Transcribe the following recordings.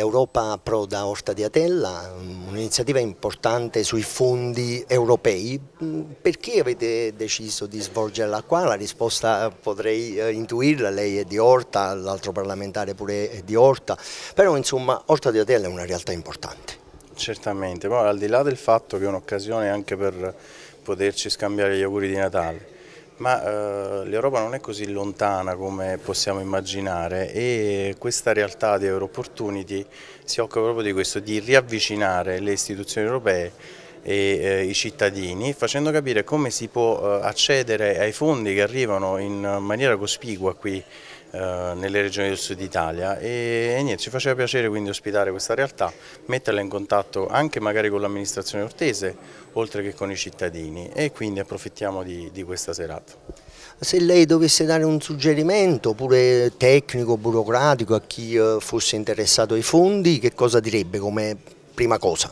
l'Europa Pro da di Atella, mm, un'iniziativa importante sui fondi europei. Mm, perché avete deciso di svolgerla qua? La risposta potrei eh, intuirla, lei è di Orta, l'altro parlamentare pure è di Orta, però insomma Orta di Atella è una realtà importante. Certamente, ma al di là del fatto che è un'occasione anche per poterci scambiare gli auguri di Natale, ma eh, l'Europa non è così lontana come possiamo immaginare e questa realtà di Euro Opportunity si occupa proprio di questo, di riavvicinare le istituzioni europee e eh, i cittadini facendo capire come si può eh, accedere ai fondi che arrivano in maniera cospicua qui eh, nelle regioni del sud Italia e, e niente, ci faceva piacere quindi ospitare questa realtà, metterla in contatto anche magari con l'amministrazione ortese oltre che con i cittadini e quindi approfittiamo di, di questa serata. Se lei dovesse dare un suggerimento pure tecnico, burocratico a chi fosse interessato ai fondi, che cosa direbbe come prima cosa?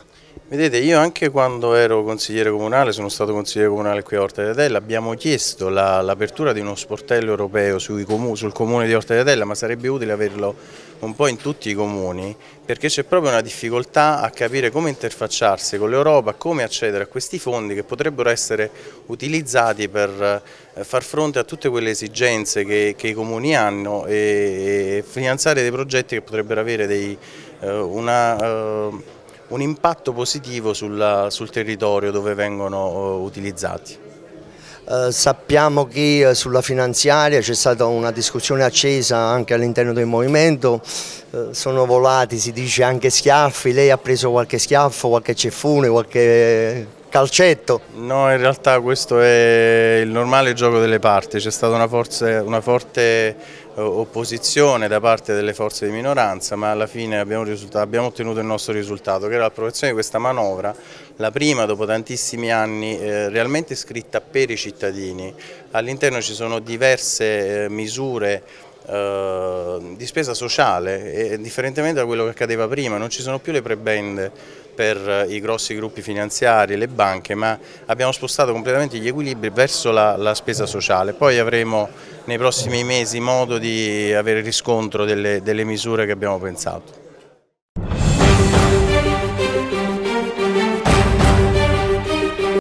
Vedete, io anche quando ero consigliere comunale, sono stato consigliere comunale qui a Orta di Atella, abbiamo chiesto l'apertura la, di uno sportello europeo comu, sul comune di Orta di Atella, ma sarebbe utile averlo un po' in tutti i comuni, perché c'è proprio una difficoltà a capire come interfacciarsi con l'Europa, come accedere a questi fondi che potrebbero essere utilizzati per eh, far fronte a tutte quelle esigenze che, che i comuni hanno e, e, finanziare dei progetti che potrebbero avere dei, eh, una... Uh, un impatto positivo sul, sul territorio dove vengono eh, utilizzati. Eh, sappiamo che eh, sulla finanziaria c'è stata una discussione accesa anche all'interno del movimento, eh, sono volati, si dice anche schiaffi, lei ha preso qualche schiaffo, qualche ceffone, qualche calcetto. No, in realtà questo è il normale gioco delle parti, c'è stata una, forza, una forte eh, opposizione da parte delle forze di minoranza, ma alla fine abbiamo, abbiamo, ottenuto il nostro risultato, che era l'approvazione di questa manovra, la prima dopo tantissimi anni, eh, realmente scritta per i cittadini. All'interno ci sono diverse eh, misure eh, di spesa sociale, e, differentemente da quello che accadeva prima, non ci sono più le prebende per eh, i grossi gruppi finanziari, le banche, ma abbiamo spostato completamente gli equilibri verso la, la spesa sociale. Poi avremo nei prossimi mesi modo di avere riscontro delle, delle misure che abbiamo pensato.